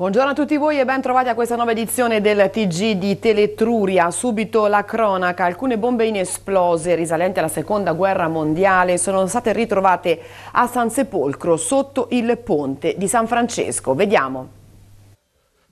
Buongiorno a tutti voi e ben trovati a questa nuova edizione del TG di Teletruria. Subito la cronaca, alcune bombe inesplose risalenti alla seconda guerra mondiale sono state ritrovate a San Sepolcro sotto il ponte di San Francesco. Vediamo.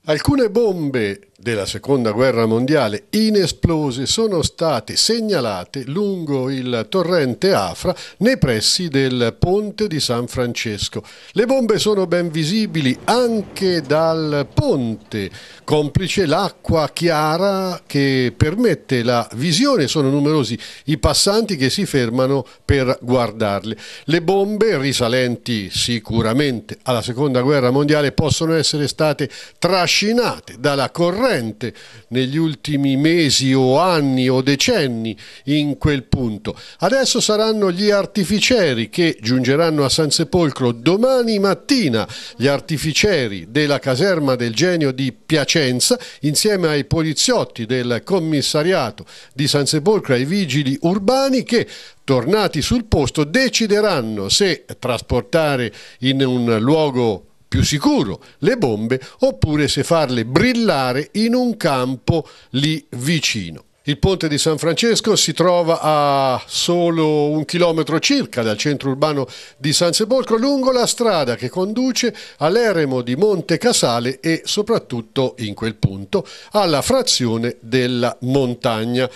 Alcune bombe della Seconda Guerra Mondiale inesplose sono state segnalate lungo il torrente Afra nei pressi del ponte di San Francesco. Le bombe sono ben visibili anche dal ponte, complice l'acqua chiara che permette la visione. Sono numerosi i passanti che si fermano per guardarle. Le bombe, risalenti sicuramente alla Seconda Guerra Mondiale, possono essere state trascinate dalla corrente ricorrente negli ultimi mesi o anni o decenni in quel punto. Adesso saranno gli artificieri che giungeranno a San Sepolcro domani mattina, gli artificieri della caserma del genio di Piacenza insieme ai poliziotti del commissariato di San Sepolcro e ai vigili urbani che tornati sul posto decideranno se trasportare in un luogo più sicuro le bombe oppure se farle brillare in un campo lì vicino. Il ponte di San Francesco si trova a solo un chilometro circa dal centro urbano di San Sepolcro lungo la strada che conduce all'eremo di Monte Casale e soprattutto in quel punto alla frazione della montagna.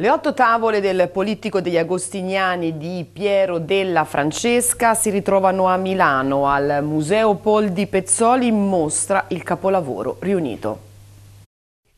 Le otto tavole del politico degli agostiniani di Piero della Francesca si ritrovano a Milano al Museo Pol di Pezzoli in mostra il capolavoro riunito.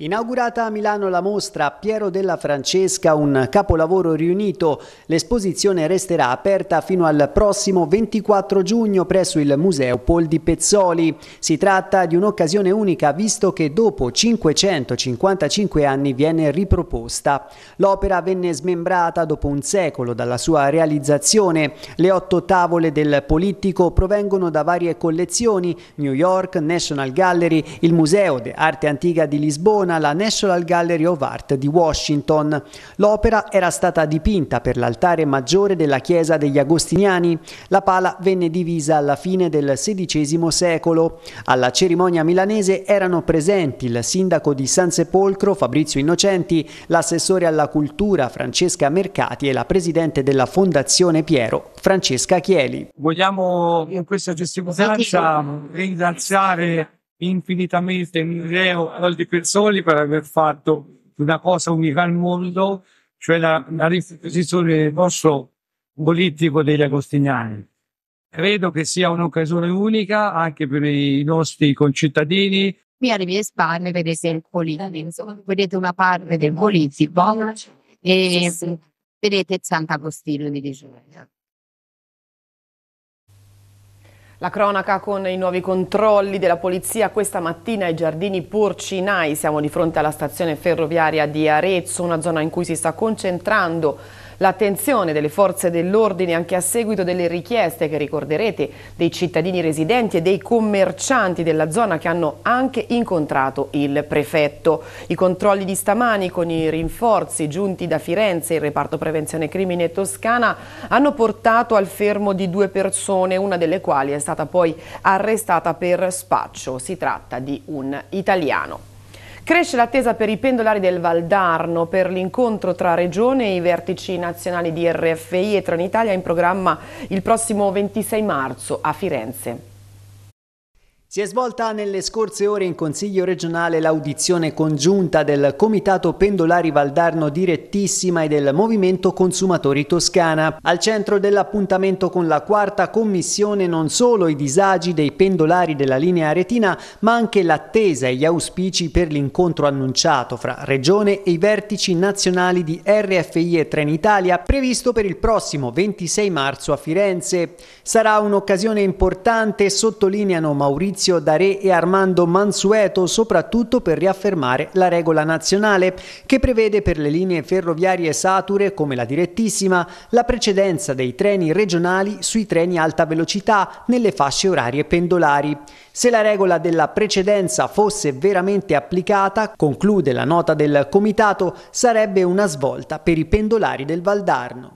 Inaugurata a Milano la mostra Piero della Francesca, un capolavoro riunito, l'esposizione resterà aperta fino al prossimo 24 giugno presso il Museo Pol di Pezzoli. Si tratta di un'occasione unica visto che dopo 555 anni viene riproposta. L'opera venne smembrata dopo un secolo dalla sua realizzazione. Le otto tavole del Polittico provengono da varie collezioni, New York, National Gallery, il Museo d'Arte Antica di Lisbona, esposizione alla National Gallery of Art di Washington. L'opera era stata dipinta per l'altare maggiore della chiesa degli Agostiniani. La pala venne divisa alla fine del XVI secolo. Alla cerimonia milanese erano presenti il sindaco di San Sepolcro Fabrizio Innocenti, l'assessore alla cultura Francesca Mercati e la presidente della Fondazione Piero Francesca Chieli. Vogliamo in questa testimonianza ringraziare infinitamente Museo di Pizzoli per aver fatto una cosa unica al mondo, cioè la, la rifusione del vostro politico degli agostiniani. Credo che sia un'occasione unica anche per i nostri concittadini. Qui alle mie spalle vedete il politico, vedete una parte del politico e vedete Sant'Agostino di Digiunia. La cronaca con i nuovi controlli della polizia questa mattina ai giardini porcinai. Siamo di fronte alla stazione ferroviaria di Arezzo, una zona in cui si sta concentrando l'attenzione delle forze dell'ordine anche a seguito delle richieste che ricorderete dei cittadini residenti e dei commercianti della zona che hanno anche incontrato il prefetto. I controlli di stamani con i rinforzi giunti da Firenze, il reparto prevenzione crimine toscana, hanno portato al fermo di due persone, una delle quali è stata poi arrestata per spaccio. Si tratta di un italiano. Cresce l'attesa per i pendolari del Valdarno per l'incontro tra Regione e i vertici nazionali di RFI e Trenitalia in programma il prossimo 26 marzo a Firenze. Si è svolta nelle scorse ore in Consiglio regionale l'audizione congiunta del Comitato Pendolari Valdarno Direttissima e del Movimento Consumatori Toscana. Al centro dell'appuntamento con la quarta commissione non solo i disagi dei pendolari della linea aretina, ma anche l'attesa e gli auspici per l'incontro annunciato fra Regione e i vertici nazionali di RFI e Trenitalia, previsto per il prossimo 26 marzo a Firenze. Sarà un'occasione importante, sottolineano Maurizio Maurizio Daré e Armando Mansueto, soprattutto per riaffermare la regola nazionale, che prevede per le linee ferroviarie sature, come la direttissima, la precedenza dei treni regionali sui treni alta velocità nelle fasce orarie pendolari. Se la regola della precedenza fosse veramente applicata, conclude la nota del Comitato, sarebbe una svolta per i pendolari del Valdarno.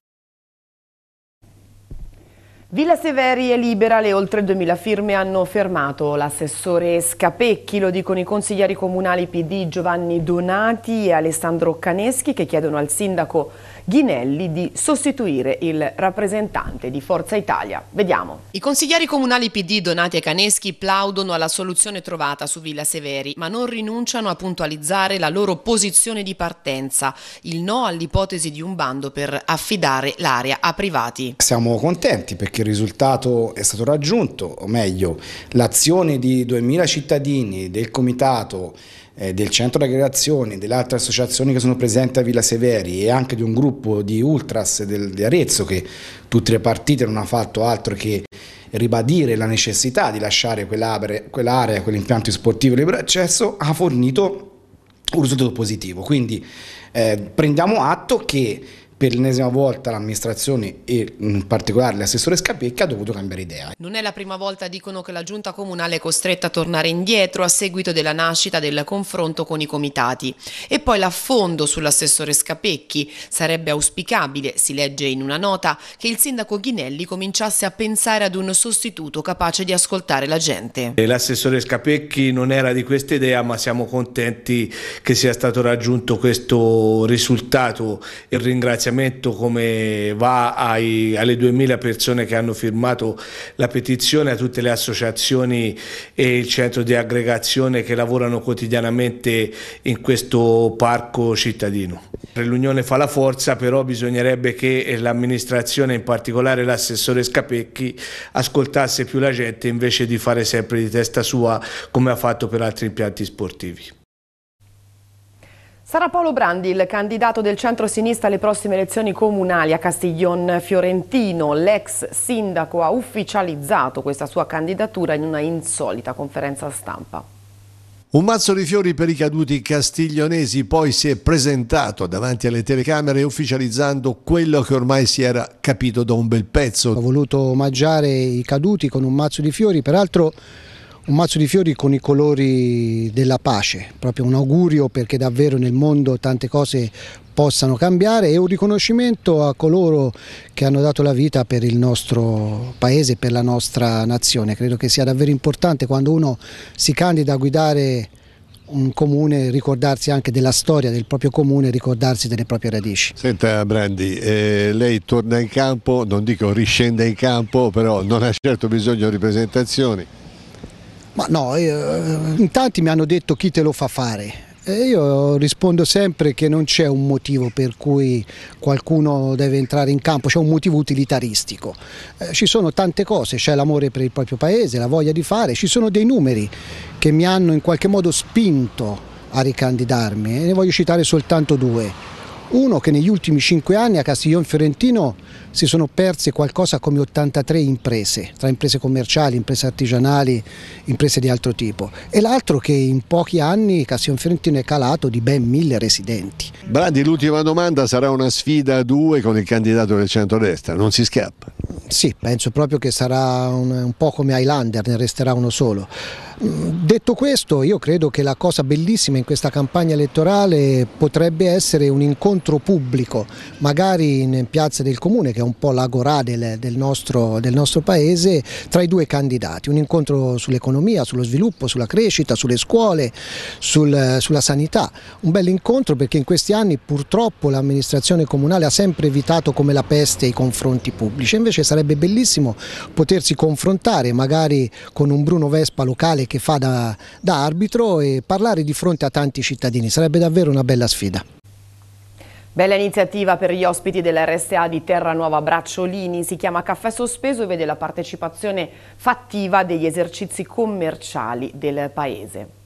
Villa Severi è libera, le oltre 2.000 firme hanno fermato l'assessore Scapecchi, lo dicono i consiglieri comunali PD Giovanni Donati e Alessandro Caneschi che chiedono al sindaco Ghinelli di sostituire il rappresentante di Forza Italia. Vediamo. I consiglieri comunali PD Donati e Caneschi plaudono alla soluzione trovata su Villa Severi, ma non rinunciano a puntualizzare la loro posizione di partenza, il no all'ipotesi di un bando per affidare l'area a privati. Siamo contenti perché il risultato è stato raggiunto, o meglio l'azione di 2.000 cittadini del comitato eh, del centro di aggregazione, delle altre associazioni che sono presenti a Villa Severi e anche di un gruppo di ultras del, di Arezzo che tutte le partite non ha fatto altro che ribadire la necessità di lasciare quell'area, quell'impianto sportivo libero accesso, ha fornito un risultato positivo. Quindi eh, prendiamo atto che per l'ennesima volta l'amministrazione e in particolare l'assessore Scapecca ha dovuto cambiare idea. Non è la prima volta dicono che la giunta comunale è costretta a tornare indietro a seguito della nascita del confronto con i comitati. E poi l'affondo sull'assessore Scapecchi. Sarebbe auspicabile, si legge in una nota, che il sindaco Ghinelli cominciasse a pensare ad un sostituto capace di ascoltare la gente. L'assessore Scapecchi non era di questa idea ma siamo contenti che sia stato raggiunto questo risultato e ringrazio ringraziamento come va ai, alle 2000 persone che hanno firmato la petizione, a tutte le associazioni e il centro di aggregazione che lavorano quotidianamente in questo parco cittadino. L'Unione fa la forza, però bisognerebbe che l'amministrazione, in particolare l'assessore Scapecchi, ascoltasse più la gente invece di fare sempre di testa sua come ha fatto per altri impianti sportivi. Sarà Paolo Brandi il candidato del centro-sinistra alle prossime elezioni comunali a Castiglion Fiorentino. L'ex sindaco ha ufficializzato questa sua candidatura in una insolita conferenza stampa. Un mazzo di fiori per i caduti castiglionesi poi si è presentato davanti alle telecamere ufficializzando quello che ormai si era capito da un bel pezzo. Ho voluto omaggiare i caduti con un mazzo di fiori, peraltro un mazzo di fiori con i colori della pace, proprio un augurio perché davvero nel mondo tante cose possano cambiare e un riconoscimento a coloro che hanno dato la vita per il nostro paese, per la nostra nazione. Credo che sia davvero importante quando uno si candida a guidare un comune ricordarsi anche della storia del proprio comune, ricordarsi delle proprie radici. Senta Brandi, eh, lei torna in campo, non dico riscende in campo, però non ha certo bisogno di presentazioni. Ma no, io, in tanti mi hanno detto chi te lo fa fare. E io rispondo sempre che non c'è un motivo per cui qualcuno deve entrare in campo, c'è un motivo utilitaristico. Eh, ci sono tante cose, c'è l'amore per il proprio paese, la voglia di fare, ci sono dei numeri che mi hanno in qualche modo spinto a ricandidarmi e ne voglio citare soltanto due. Uno che negli ultimi cinque anni a Castiglione Fiorentino si sono perse qualcosa come 83 imprese, tra imprese commerciali, imprese artigianali, imprese di altro tipo. E l'altro che in pochi anni Cassion Fiorentino è calato di ben mille residenti. Brandi, l'ultima domanda sarà una sfida a due con il candidato del centrodestra, non si scappa. Sì, penso proprio che sarà un, un po' come Highlander, ne resterà uno solo. Mm, detto questo io credo che la cosa bellissima in questa campagna elettorale potrebbe essere un incontro pubblico, magari in piazza del comune che è un po' l'agorà del, del, nostro, del nostro paese, tra i due candidati, un incontro sull'economia, sullo sviluppo, sulla crescita, sulle scuole, sul, sulla sanità, un bel incontro perché in questi anni purtroppo l'amministrazione comunale ha sempre evitato come la peste i confronti pubblici, invece sarebbe bellissimo potersi confrontare magari con un Bruno Vespa locale mestiere che fa da, da arbitro e parlare di fronte a tanti cittadini, sarebbe davvero una bella sfida. Bella iniziativa per gli ospiti dell'RSA di Terranuova Bracciolini, si chiama Caffè Sospeso e vede la partecipazione fattiva degli esercizi commerciali del paese.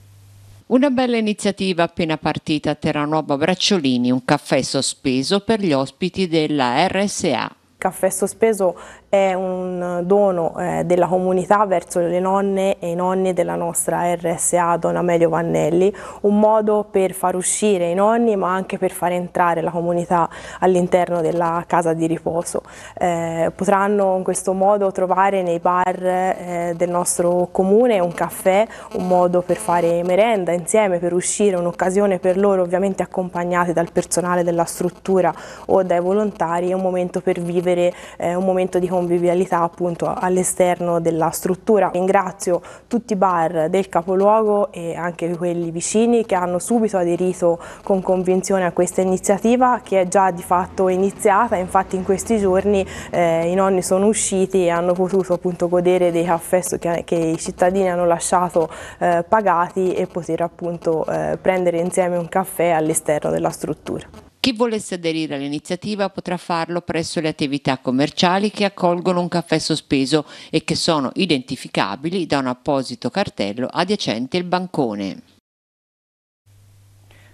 Una bella iniziativa appena partita a Terranuova Bracciolini, un caffè sospeso per gli ospiti della RSA. Caffè sospeso è un dono eh, della comunità verso le nonne e i nonni della nostra RSA Don Amelio Vannelli, un modo per far uscire i nonni ma anche per far entrare la comunità all'interno della casa di riposo. Eh, potranno in questo modo trovare nei bar eh, del nostro comune un caffè, un modo per fare merenda insieme, per uscire, un'occasione per loro ovviamente accompagnati dal personale della struttura o dai volontari, un momento per vivere, eh, un momento di comunità convivialità appunto all'esterno della struttura. Ringrazio tutti i bar del capoluogo e anche quelli vicini che hanno subito aderito con convinzione a questa iniziativa che è già di fatto iniziata, infatti in questi giorni eh, i nonni sono usciti e hanno potuto appunto godere dei caffè che, che i cittadini hanno lasciato eh, pagati e poter appunto eh, prendere insieme un caffè all'esterno della struttura. Chi volesse aderire all'iniziativa potrà farlo presso le attività commerciali che accolgono un caffè sospeso e che sono identificabili da un apposito cartello adiacente il bancone.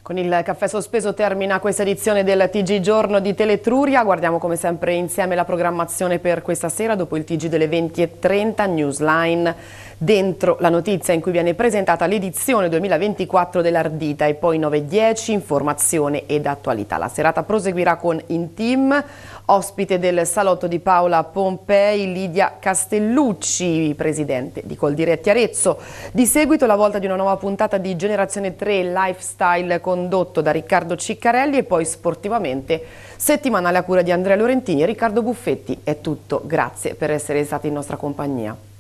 Con il caffè sospeso termina questa edizione del TG Giorno di Teletruria. Guardiamo come sempre insieme la programmazione per questa sera dopo il TG delle 20.30 Newsline. Dentro la notizia in cui viene presentata l'edizione 2024 dell'Ardita e poi 9.10 informazione ed attualità. La serata proseguirà con In Team, ospite del salotto di Paola Pompei, Lidia Castellucci, presidente di Coldiretti Arezzo. Di seguito la volta di una nuova puntata di Generazione 3 Lifestyle condotto da Riccardo Ciccarelli e poi sportivamente settimanale a cura di Andrea Lorentini e Riccardo Buffetti. È tutto, grazie per essere stati in nostra compagnia.